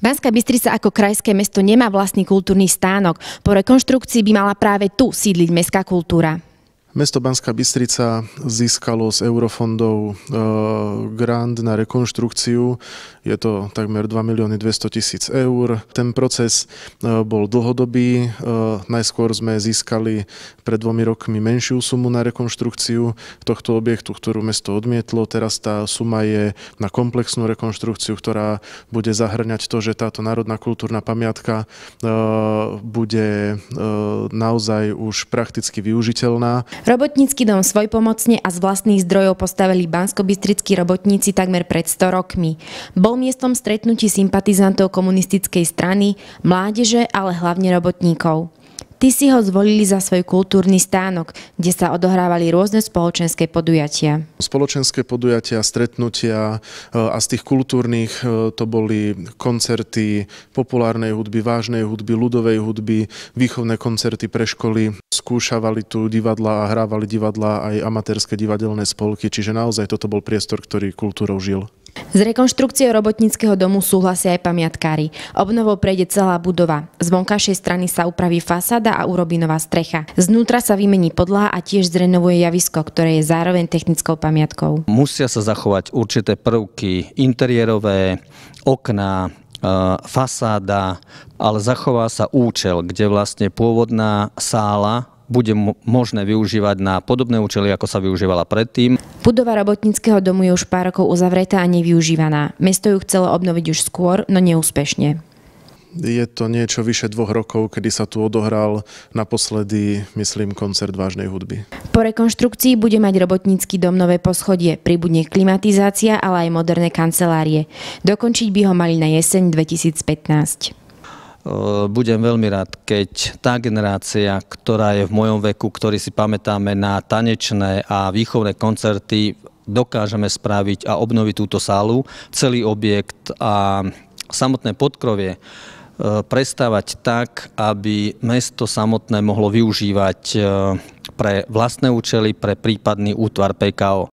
Banská Bystrica ako krajské mesto nemá vlastný kultúrny stánok. Po rekonštrukcii by mala práve tu sídliť mestská kultúra. Mesto Banská Bystrica získalo z eurofondov e, grant na rekonštrukciu. Je to takmer 2 milióny 200 tisíc eur. Ten proces e, bol dlhodobý. E, najskôr sme získali pred dvomi rokmi menšiu sumu na rekonštrukciu tohto objektu, ktorú mesto odmietlo. Teraz tá suma je na komplexnú rekonštrukciu, ktorá bude zahrňať to, že táto národná kultúrna pamiatka bude naozaj už prakticky využiteľná. Robotnícky dom pomocne a z vlastných zdrojov postavili banskobistrickí robotníci takmer pred 100 rokmi. Bol miestom stretnutí sympatizantov komunistickej strany, mládeže, ale hlavne robotníkov. Tí si ho zvolili za svoj kultúrny stánok, kde sa odohrávali rôzne spoločenské podujatia. Spoločenské podujatia, stretnutia eh, a z tých kultúrnych eh, to boli koncerty populárnej hudby, vážnej hudby, ľudovej hudby, výchovné koncerty pre školy. Skúšavali tu divadla a hrávali divadla aj amatérske divadelné spolky, čiže naozaj toto bol priestor, ktorý kultúrou žil. S rekonštrukciou robotníckého domu súhlasia aj pamiatkári. Obnovou prejde celá budova. Z vonkajšej strany sa upraví fasáda a urobí nová strecha. Znútra sa vymení podlaha a tiež zrenovuje javisko, ktoré je zároveň technickou pamiatkou. Musia sa zachovať určité prvky interiérové, okná, e, fasáda, ale zachová sa účel, kde vlastne pôvodná sála bude možné využívať na podobné účely, ako sa využívala predtým. Budova robotníckého domu je už pár rokov uzavretá a nevyužívaná. Mesto ju chcelo obnoviť už skôr, no neúspešne. Je to niečo vyše dvoch rokov, kedy sa tu odohral naposledy, myslím, koncert vážnej hudby. Po rekonštrukcii bude mať robotnícky dom nové poschodie, pribudne klimatizácia, ale aj moderné kancelárie. Dokončiť by ho mali na jeseň 2015. Eh, budem veľmi rád, keď tá generácia, ktorá je v mojom veku, ktorý si pamätáme na tanečné a výchovné koncerty, dokážeme spraviť a obnoviť túto sálu, celý objekt a samotné podkrovie eh, prestávať tak, aby mesto samotné mohlo využívať eh, pre vlastné účely, pre prípadný útvar PKO.